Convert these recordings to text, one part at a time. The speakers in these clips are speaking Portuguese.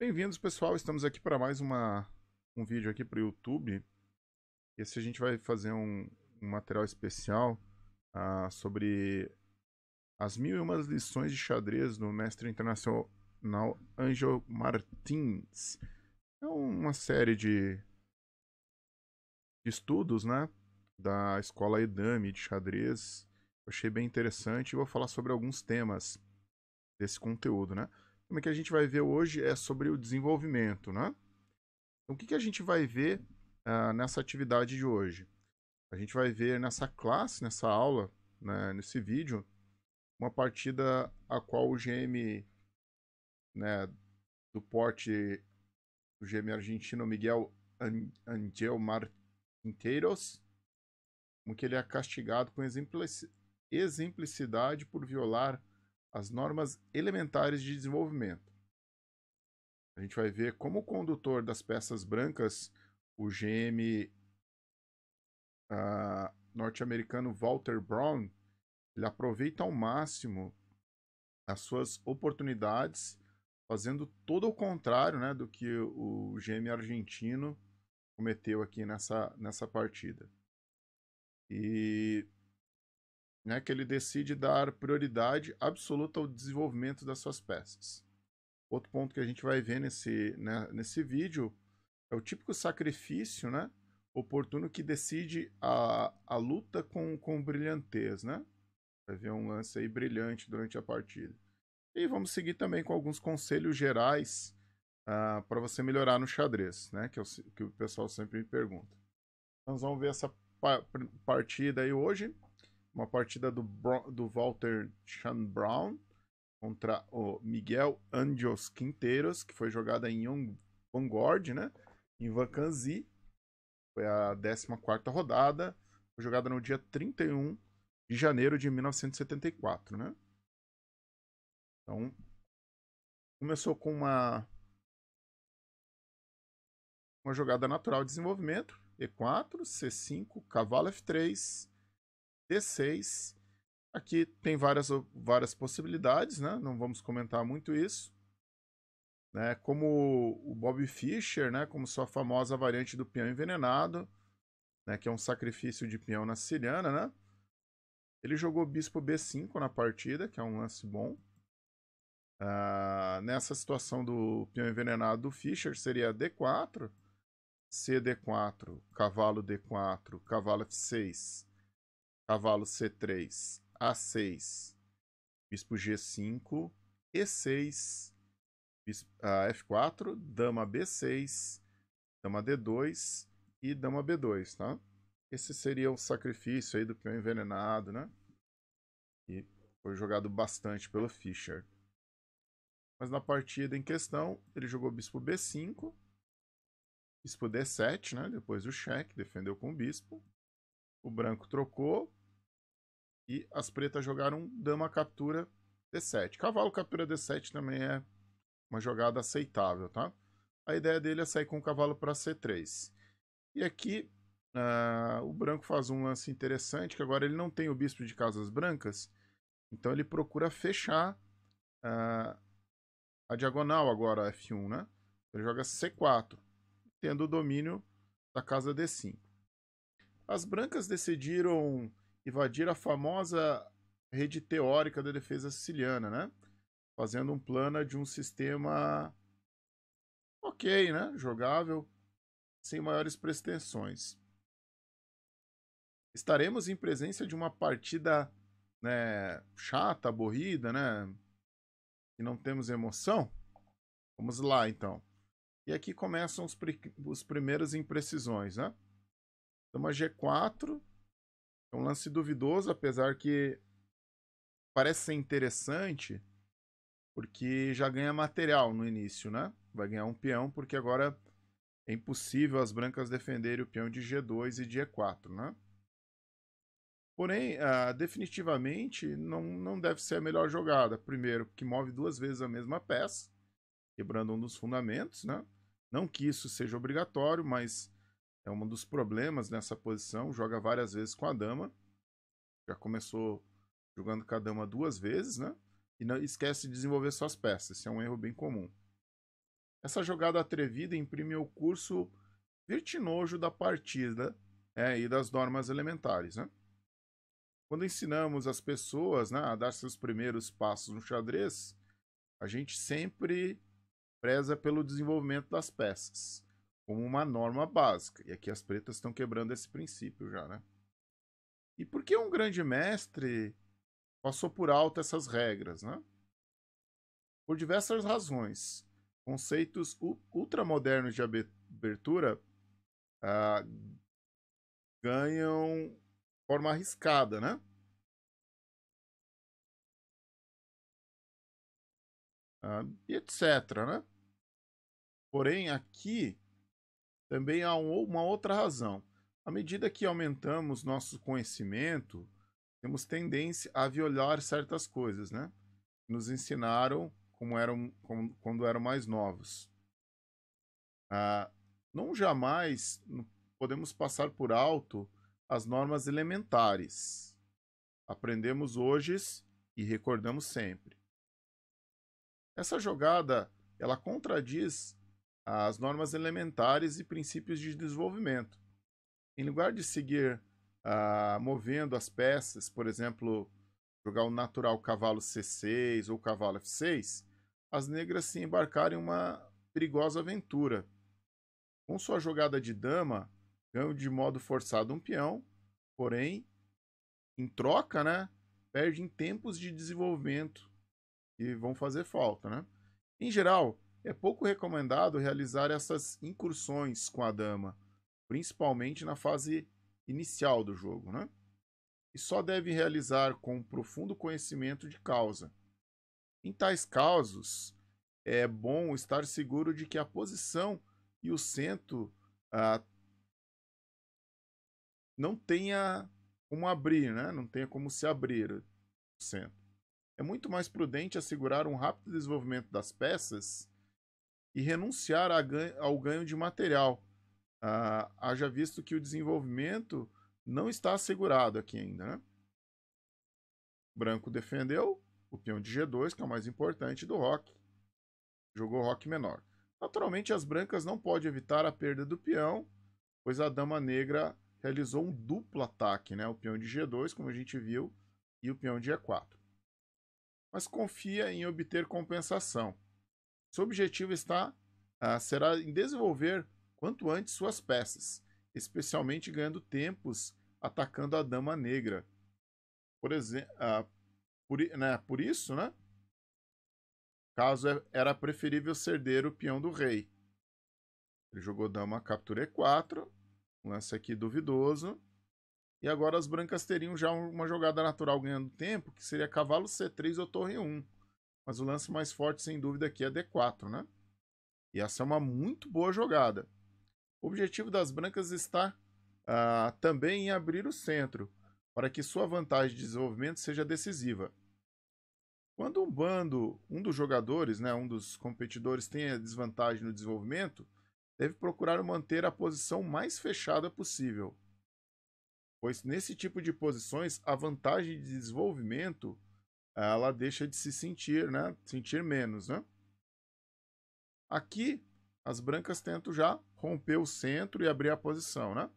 Bem-vindos, pessoal. Estamos aqui para mais uma, um vídeo aqui para o YouTube. Esse a gente vai fazer um, um material especial ah, sobre as mil e uma lições de xadrez do mestre internacional Angel Martins. É uma série de estudos, né? Da escola Edame de xadrez. Eu achei bem interessante e vou falar sobre alguns temas desse conteúdo, né? O que a gente vai ver hoje é sobre o desenvolvimento, né? Então, o que, que a gente vai ver uh, nessa atividade de hoje? A gente vai ver nessa classe, nessa aula, né, nesse vídeo, uma partida a qual o GM né, do porte do GM argentino Miguel Angel Martinteiros, como que ele é castigado com exemplicidade por violar as normas elementares de desenvolvimento. A gente vai ver como o condutor das peças brancas, o GM uh, ah, norte-americano Walter Brown, ele aproveita ao máximo as suas oportunidades, fazendo todo o contrário né, do que o GM argentino cometeu aqui nessa, nessa partida. E né, que ele decide dar prioridade absoluta ao desenvolvimento das suas peças. Outro ponto que a gente vai ver nesse, né, nesse vídeo é o típico sacrifício né, oportuno que decide a, a luta com, com brilhantez. Né? Vai ver um lance aí brilhante durante a partida. E vamos seguir também com alguns conselhos gerais uh, ah, para você melhorar no xadrez, né, que, é o, que o pessoal sempre me pergunta. Nós vamos ver essa partida aí hoje. Uma partida do, Bro do Walter Chan Brown contra o Miguel Anjos Quinteiros, que foi jogada em Vanguard, né? Em Vacanzi. Foi a 14 rodada. Foi jogada no dia 31 de janeiro de 1974, né? Então, começou com uma uma jogada natural de desenvolvimento, E4, C5, cavalo F3, D6. Aqui tem várias, várias possibilidades, né? Não vamos comentar muito isso. Né? Como o Bob Fischer, né? Como sua famosa variante do peão envenenado, né? Que é um sacrifício de peão na siciliana né? Ele jogou bispo B5 na partida, que é um lance bom. Uh, nessa situação do peão envenenado do Fischer seria D4, CD4, cavalo D4, cavalo F6, Cavalo C3, A6, bispo G5, E6, bispo, ah, F4, dama B6, dama D2 e dama B2, tá? Esse seria o sacrifício aí do peão envenenado, né? E foi jogado bastante pelo Fischer. Mas na partida em questão, ele jogou bispo B5, bispo D7, né? Depois o cheque, defendeu com o bispo. O branco trocou, e as pretas jogaram dama captura D7. Cavalo captura D7 também é uma jogada aceitável, tá? A ideia dele é sair com o cavalo para C3. E aqui uh, o branco faz um lance interessante, que agora ele não tem o bispo de casas brancas, então ele procura fechar uh, a diagonal agora, F1, né? Ele joga C4, tendo o domínio da casa D5. As brancas decidiram invadir a famosa rede teórica da defesa siciliana, né? Fazendo um plano de um sistema ok, né? Jogável, sem maiores pretensões. Estaremos em presença de uma partida né, chata, aborrida, né? E não temos emoção? Vamos lá, então. E aqui começam os, os imprecisões, né? Toma então, a G4, é um lance duvidoso, apesar que parece ser interessante, porque já ganha material no início, né? Vai ganhar um peão, porque agora é impossível as brancas defenderem o peão de G2 e de E4, né? Porém, ah, definitivamente, não, não deve ser a melhor jogada. Primeiro, porque move duas vezes a mesma peça, quebrando um dos fundamentos, né? Não que isso seja obrigatório, mas é um dos problemas nessa posição. Joga várias vezes com a dama. Já começou jogando com a dama duas vezes, né? E não esquece de desenvolver suas peças. Isso é um erro bem comum. Essa jogada atrevida imprime o curso virtinojo da partida é, e das normas elementares, né? Quando ensinamos as pessoas né, a dar seus primeiros passos no xadrez, a gente sempre preza pelo desenvolvimento das peças como uma norma básica. E aqui as pretas estão quebrando esse princípio já, né? E por que um grande mestre passou por alto essas regras, né? Por diversas razões. Conceitos ultramodernos de abertura ah, ganham forma arriscada, né? Ah, e etc, né? Porém, aqui também há uma outra razão. À medida que aumentamos nosso conhecimento, temos tendência a violar certas coisas, né? Nos ensinaram como eram como, quando eram mais novos. Ah, não jamais podemos passar por alto as normas elementares. Aprendemos hoje e recordamos sempre. Essa jogada ela contradiz as normas elementares e princípios de desenvolvimento. Em lugar de seguir uh, movendo as peças, por exemplo, jogar o natural cavalo C6 ou cavalo F6, as negras se embarcaram em uma perigosa aventura. Com sua jogada de dama, ganham de modo forçado um peão, porém, em troca, né, perdem tempos de desenvolvimento que vão fazer falta. Né? Em geral, é pouco recomendado realizar essas incursões com a dama, principalmente na fase inicial do jogo, né? E só deve realizar com profundo conhecimento de causa. Em tais casos, é bom estar seguro de que a posição e o centro ah, não tenha como abrir, né? não tenha como se abrir o centro. É muito mais prudente assegurar um rápido desenvolvimento das peças e renunciar ao ganho de material, ah, haja visto que o desenvolvimento não está assegurado aqui ainda. Né? Branco defendeu o peão de G2, que é o mais importante do rock. Jogou rock menor. Naturalmente, as brancas não podem evitar a perda do peão, pois a dama negra realizou um duplo ataque, né? o peão de G2, como a gente viu, e o peão de E4. Mas confia em obter compensação. Seu objetivo está uh, será em desenvolver quanto antes suas peças, especialmente ganhando tempos atacando a Dama Negra. Por exemplo, uh, ah, né, por isso, né? Caso é, era preferível ceder o peão do rei. Ele jogou dama, captura e4. Um lance aqui duvidoso. E agora as brancas teriam já uma jogada natural ganhando tempo, que seria cavalo C3 ou torre 1. Mas o lance mais forte, sem dúvida, aqui é D4, né? E essa é uma muito boa jogada. O objetivo das brancas está ah, também em abrir o centro, para que sua vantagem de desenvolvimento seja decisiva. Quando um bando, um dos jogadores, né, um dos competidores, tem a desvantagem no desenvolvimento, deve procurar manter a posição mais fechada possível. Pois nesse tipo de posições, a vantagem de desenvolvimento ela deixa de se sentir, né? Sentir menos, né? Aqui, as brancas tentam já romper o centro e abrir a posição, né?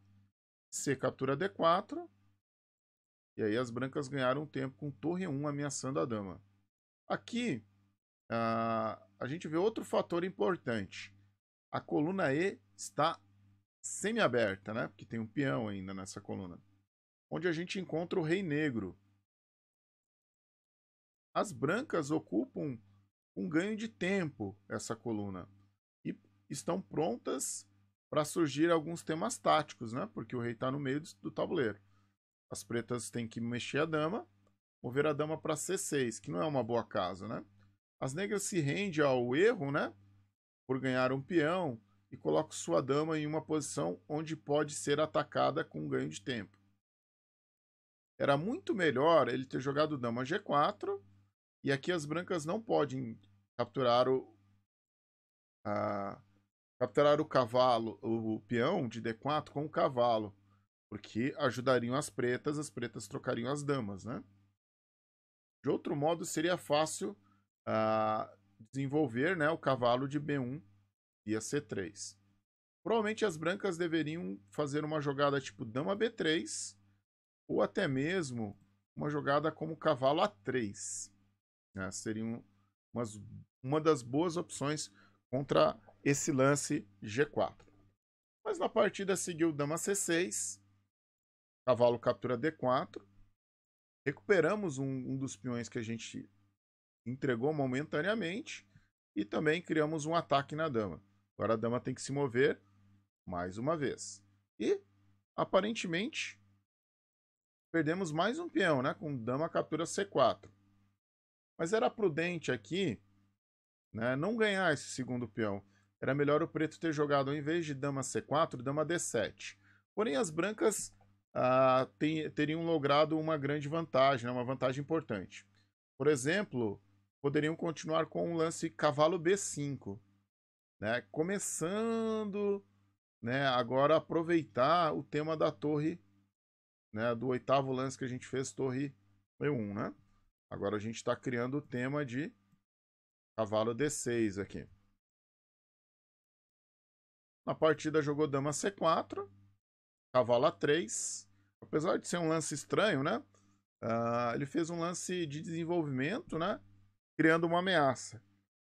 C captura D4. E aí as brancas ganharam tempo com torre 1 ameaçando a dama. Aqui, uh, a gente vê outro fator importante. A coluna E está semi-aberta, né? Porque tem um peão ainda nessa coluna. Onde a gente encontra o rei negro. As brancas ocupam um ganho de tempo essa coluna e estão prontas para surgir alguns temas táticos, né? Porque o rei está no meio do tabuleiro. As pretas têm que mexer a dama, mover a dama para C6, que não é uma boa casa, né? As negras se rendem ao erro, né? Por ganhar um peão e coloca sua dama em uma posição onde pode ser atacada com um ganho de tempo. Era muito melhor ele ter jogado dama G4 e aqui as brancas não podem capturar o. A, capturar o cavalo, o, o peão de D4 com o cavalo. Porque ajudariam as pretas, as pretas trocariam as damas, né? De outro modo, seria fácil uh, desenvolver né, o cavalo de B1 via C3. Provavelmente as brancas deveriam fazer uma jogada tipo dama B3 ou até mesmo uma jogada como cavalo A3. Né? Seriam umas, uma das boas opções contra esse lance G4. Mas na partida seguiu dama C6, cavalo captura D4. Recuperamos um, um dos peões que a gente entregou momentaneamente e também criamos um ataque na dama. Agora a dama tem que se mover mais uma vez. E, aparentemente, perdemos mais um peão, né? Com dama captura C4. Mas era prudente aqui né, não ganhar esse segundo peão. Era melhor o preto ter jogado, ao invés de dama c4, dama d7. Porém, as brancas ah, teriam logrado uma grande vantagem, né, uma vantagem importante. Por exemplo, poderiam continuar com o lance cavalo b5. Né, começando né, agora aproveitar o tema da torre, né, do oitavo lance que a gente fez, torre E1, né? Agora a gente está criando o tema de cavalo D6 aqui. Na partida jogou dama C4, cavalo A3. Apesar de ser um lance estranho, né? Uh, ele fez um lance de desenvolvimento, né? Criando uma ameaça.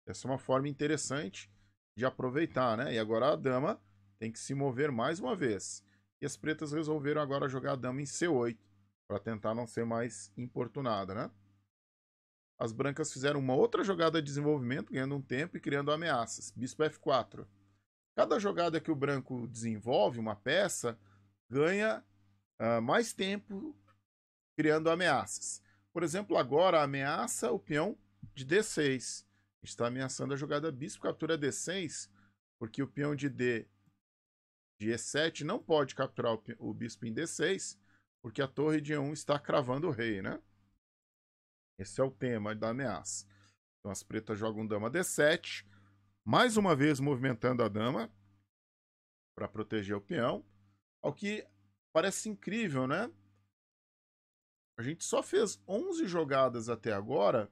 Essa é uma forma interessante de aproveitar, né? E agora a dama tem que se mover mais uma vez. E as pretas resolveram agora jogar a dama em C8 para tentar não ser mais importunada, né? As brancas fizeram uma outra jogada de desenvolvimento, ganhando um tempo e criando ameaças. Bispo F4. Cada jogada que o branco desenvolve, uma peça, ganha uh, mais tempo criando ameaças. Por exemplo, agora ameaça o peão de D6. Está ameaçando a jogada bispo captura D6, porque o peão de D de E7 não pode capturar o, o bispo em D6, porque a torre de E1 está cravando o rei, né? Esse é o tema da ameaça. Então as pretas jogam dama D7, mais uma vez movimentando a dama para proteger o peão. Ao que parece incrível, né? A gente só fez 11 jogadas até agora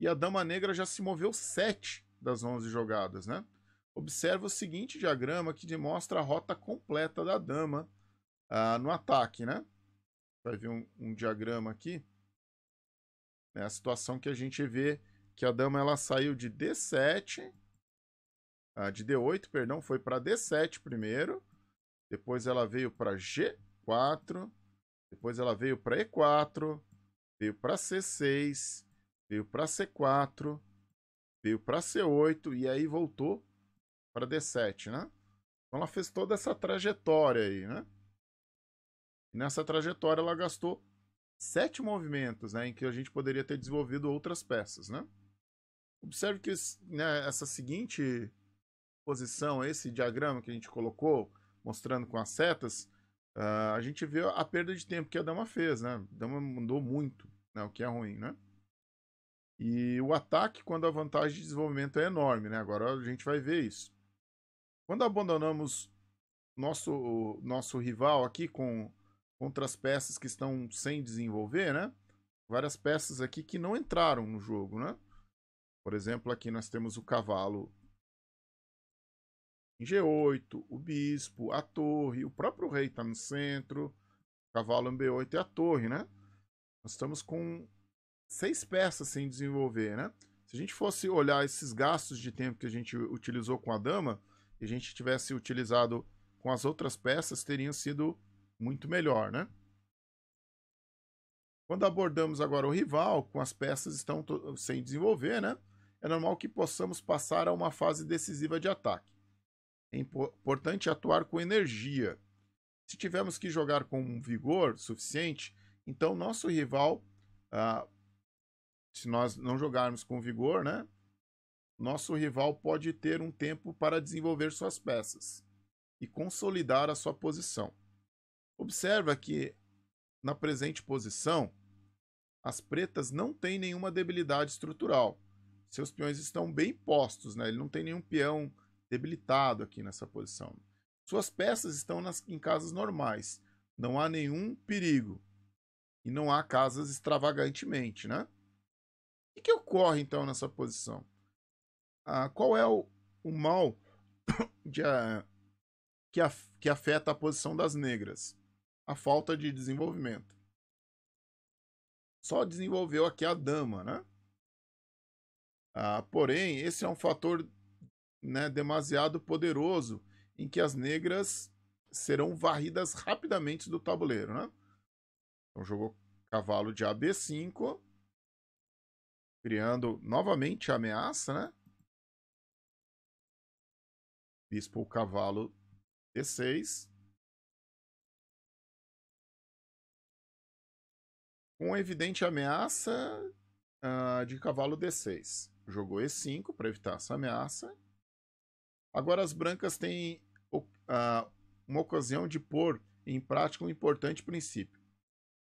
e a dama negra já se moveu 7 das 11 jogadas, né? Observa o seguinte diagrama que demonstra a rota completa da dama ah, no ataque, né? Vai ver um, um diagrama aqui. Né? A situação que a gente vê que a dama ela saiu de D7, ah, de D8, perdão, foi para D7 primeiro, depois ela veio para G4, depois ela veio para E4, veio para C6, veio para C4, veio para C8 e aí voltou para D7, né? Então ela fez toda essa trajetória aí, né? E nessa trajetória ela gastou sete movimentos, né, em que a gente poderia ter desenvolvido outras peças, né? Observe que né, essa seguinte posição, esse diagrama que a gente colocou, mostrando com as setas, uh, a gente vê a perda de tempo que a dama fez, né? A dama mudou muito, né, o que é ruim, né? E o ataque, quando a vantagem de desenvolvimento é enorme, né? Agora a gente vai ver isso. Quando abandonamos nosso, nosso rival aqui com contra as peças que estão sem desenvolver, né? Várias peças aqui que não entraram no jogo, né? Por exemplo, aqui nós temos o cavalo em G8, o bispo, a torre, o próprio rei está no centro, o cavalo em B8 e é a torre, né? Nós estamos com seis peças sem desenvolver, né? Se a gente fosse olhar esses gastos de tempo que a gente utilizou com a dama, e a gente tivesse utilizado com as outras peças, teriam sido muito melhor, né? Quando abordamos agora o rival, com as peças estão sem desenvolver, né? É normal que possamos passar a uma fase decisiva de ataque. É importante atuar com energia. Se tivermos que jogar com vigor suficiente, então nosso rival, ah, se nós não jogarmos com vigor, né? Nosso rival pode ter um tempo para desenvolver suas peças e consolidar a sua posição. Observa que na presente posição, as pretas não têm nenhuma debilidade estrutural. Seus peões estão bem postos, né? Ele não tem nenhum peão debilitado aqui nessa posição. Suas peças estão nas, em casas normais. Não há nenhum perigo. E não há casas extravagantemente, né? O que ocorre, então, nessa posição? Ah, qual é o, o mal de, que, que afeta a posição das negras? a falta de desenvolvimento. Só desenvolveu aqui a dama, né? Ah, porém, esse é um fator né, demasiado poderoso em que as negras serão varridas rapidamente do tabuleiro, né? Então jogou cavalo de AB5, criando novamente a ameaça, né? Bispo cavalo D6. Com evidente ameaça uh, de cavalo D6. Jogou E5 para evitar essa ameaça. Agora as brancas têm uh, uma ocasião de pôr em prática um importante princípio.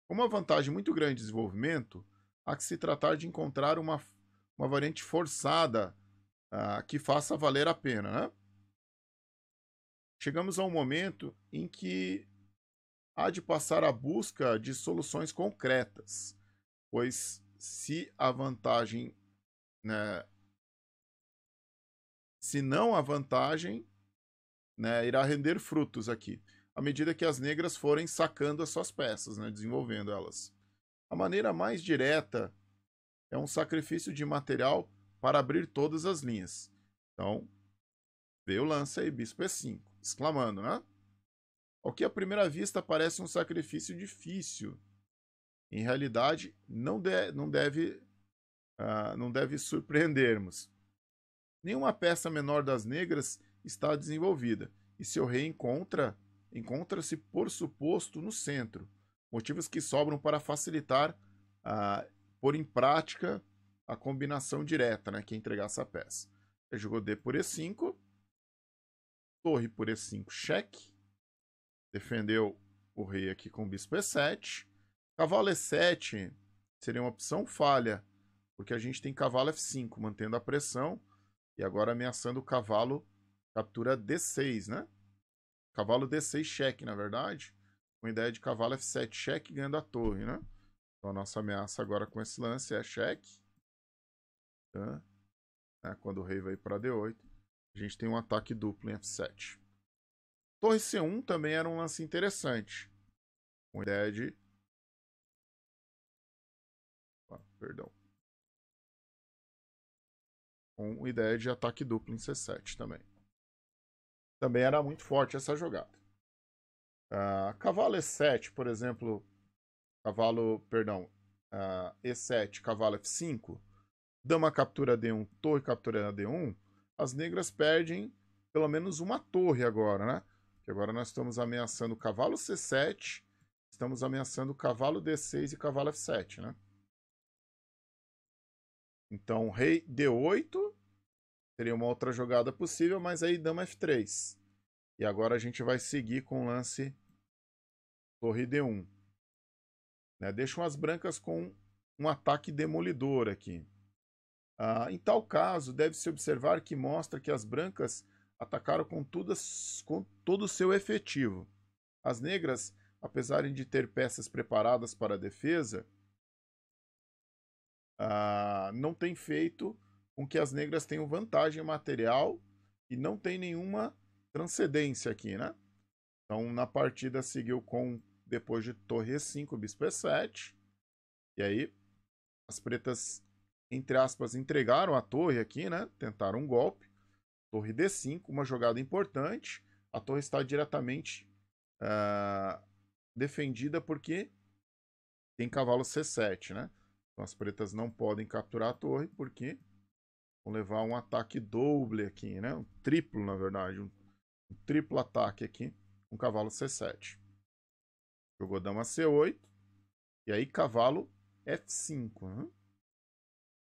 com Uma vantagem muito grande de desenvolvimento há que se tratar de encontrar uma, uma variante forçada uh, que faça valer a pena. Né? Chegamos a um momento em que há de passar à busca de soluções concretas, pois se a vantagem, né, se não a vantagem, né, irá render frutos aqui, à medida que as negras forem sacando as suas peças, né, desenvolvendo elas. A maneira mais direta é um sacrifício de material para abrir todas as linhas. Então, veio o lance aí, bispo E5, exclamando, né? Ao que à primeira vista parece um sacrifício difícil, em realidade não, de, não deve uh, não deve surpreendermos. Nenhuma peça menor das negras está desenvolvida e seu rei encontra encontra-se por suposto no centro, motivos que sobram para facilitar por ah, pôr em prática a combinação direta, né, que é entregar essa peça. Ele jogou D por E5, torre por E5, cheque, defendeu o rei aqui com o bispo E7. Cavalo E7 seria uma opção falha, porque a gente tem cavalo F5, mantendo a pressão, e agora ameaçando o cavalo captura D6, né? Cavalo D6 cheque, na verdade, com ideia de cavalo F7 cheque ganhando a torre, né? Então a nossa ameaça agora com esse lance é cheque. Tá? É, quando o rei vai para D8, a gente tem um ataque duplo em F7. Torre C1 também era um lance interessante. Com ideia de. Ah, perdão. Com ideia de ataque duplo em C7 também. Também era muito forte essa jogada. Ah, cavalo E7, por exemplo. Cavalo. Perdão. Ah, E7, cavalo F5. Dama captura D1, torre captura D1. As negras perdem pelo menos uma torre agora, né? Que agora nós estamos ameaçando o cavalo C7, estamos ameaçando o cavalo D6 e cavalo F7, né? Então, rei D8 seria uma outra jogada possível, mas aí dama F3. E agora a gente vai seguir com o lance torre D1. Né? Deixam as brancas com um ataque demolidor aqui. Ah, em tal caso, deve-se observar que mostra que as brancas atacaram com, todas, com todo o seu efetivo. As negras, apesar de ter peças preparadas para a defesa, ah, não tem feito com que as negras tenham vantagem material e não tem nenhuma transcendência aqui, né? Então, na partida, seguiu com, depois de torre 5, bispo e7. E aí, as pretas, entre aspas, entregaram a torre aqui, né? Tentaram um golpe torre D5, uma jogada importante. A torre está diretamente uh, defendida porque tem cavalo C7, né? Então as pretas não podem capturar a torre porque vão levar um ataque doble aqui, né? Um triplo, na verdade, um, um triplo ataque aqui com cavalo C7. Jogou dama C8 e aí cavalo F5, né?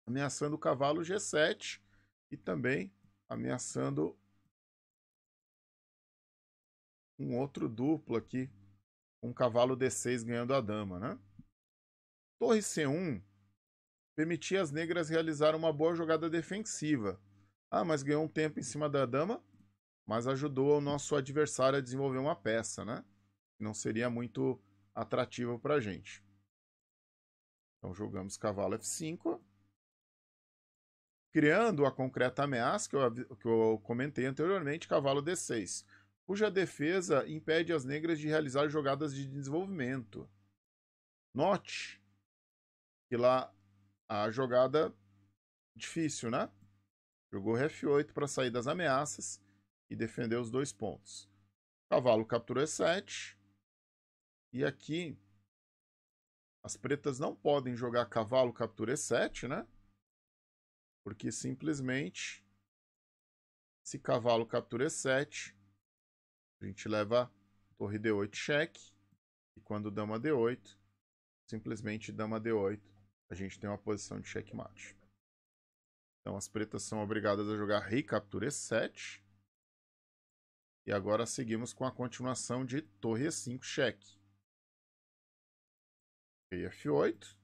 ameaçando o cavalo G7 e também ameaçando um outro duplo aqui. Um cavalo D6 ganhando a dama, né? Torre C1 permitia às negras realizar uma boa jogada defensiva. Ah, mas ganhou um tempo em cima da dama, mas ajudou o nosso adversário a desenvolver uma peça, né? Não seria muito atrativo para a gente. Então jogamos cavalo F5 criando a concreta ameaça que eu, que eu comentei anteriormente, cavalo D6, cuja defesa impede as negras de realizar jogadas de desenvolvimento. Note que lá a jogada difícil, né? Jogou F8 para sair das ameaças e defender os dois pontos. Cavalo capturou E7. E aqui as pretas não podem jogar cavalo captura E7, né? Porque simplesmente, se cavalo captura E7, a gente leva torre D8 cheque. E quando dama D8, simplesmente dama D8, a gente tem uma posição de checkmate. Então as pretas são obrigadas a jogar rei captura E7. E agora seguimos com a continuação de torre E5 cheque. Rei F8,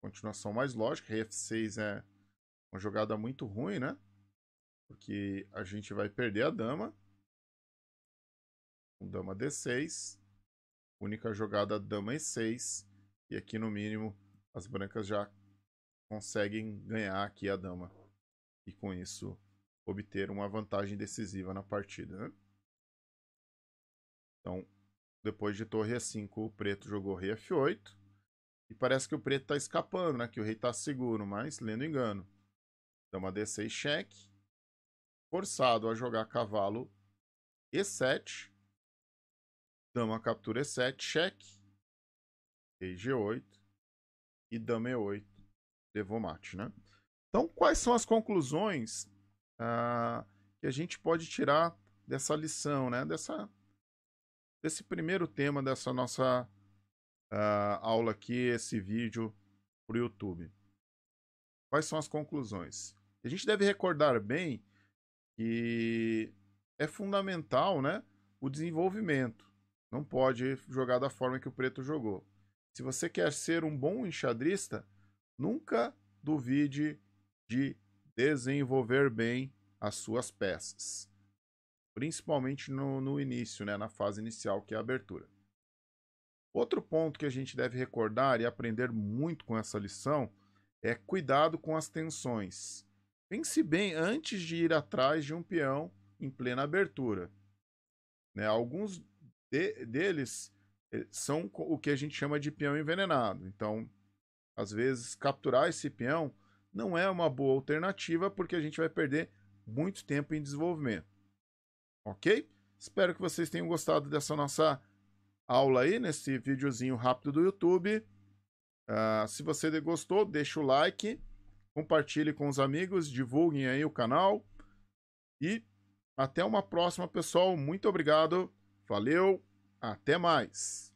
continuação mais lógica, rei F6 é uma jogada muito ruim, né? Porque a gente vai perder a dama. Com dama D6. Única jogada dama E6. E aqui no mínimo as brancas já conseguem ganhar aqui a dama. E com isso obter uma vantagem decisiva na partida, né? Então, depois de torre E5, o preto jogou rei F8. E parece que o preto está escapando, né? Que o rei está seguro, mas lendo engano. Dama D6 cheque. Forçado a jogar cavalo E7. Dama captura E7, cheque. Rei G8. E dama E8. Devomate, né? Então, quais são as conclusões ah, que a gente pode tirar dessa lição, né? Dessa, desse primeiro tema dessa nossa ah, aula aqui, esse vídeo para o YouTube. Quais são as conclusões? A gente deve recordar bem que é fundamental né, o desenvolvimento. Não pode jogar da forma que o preto jogou. Se você quer ser um bom enxadrista, nunca duvide de desenvolver bem as suas peças. Principalmente no, no início, né, na fase inicial, que é a abertura. Outro ponto que a gente deve recordar e aprender muito com essa lição é cuidado com as tensões. Pense bem antes de ir atrás de um peão em plena abertura. Né? Alguns de, deles eh, são o que a gente chama de peão envenenado. Então, às vezes, capturar esse peão não é uma boa alternativa porque a gente vai perder muito tempo em desenvolvimento. Ok? Espero que vocês tenham gostado dessa nossa aula aí, nesse videozinho rápido do YouTube. Uh, se você gostou, deixa o like compartilhe com os amigos, divulguem aí o canal. E até uma próxima, pessoal. Muito obrigado. Valeu. Até mais.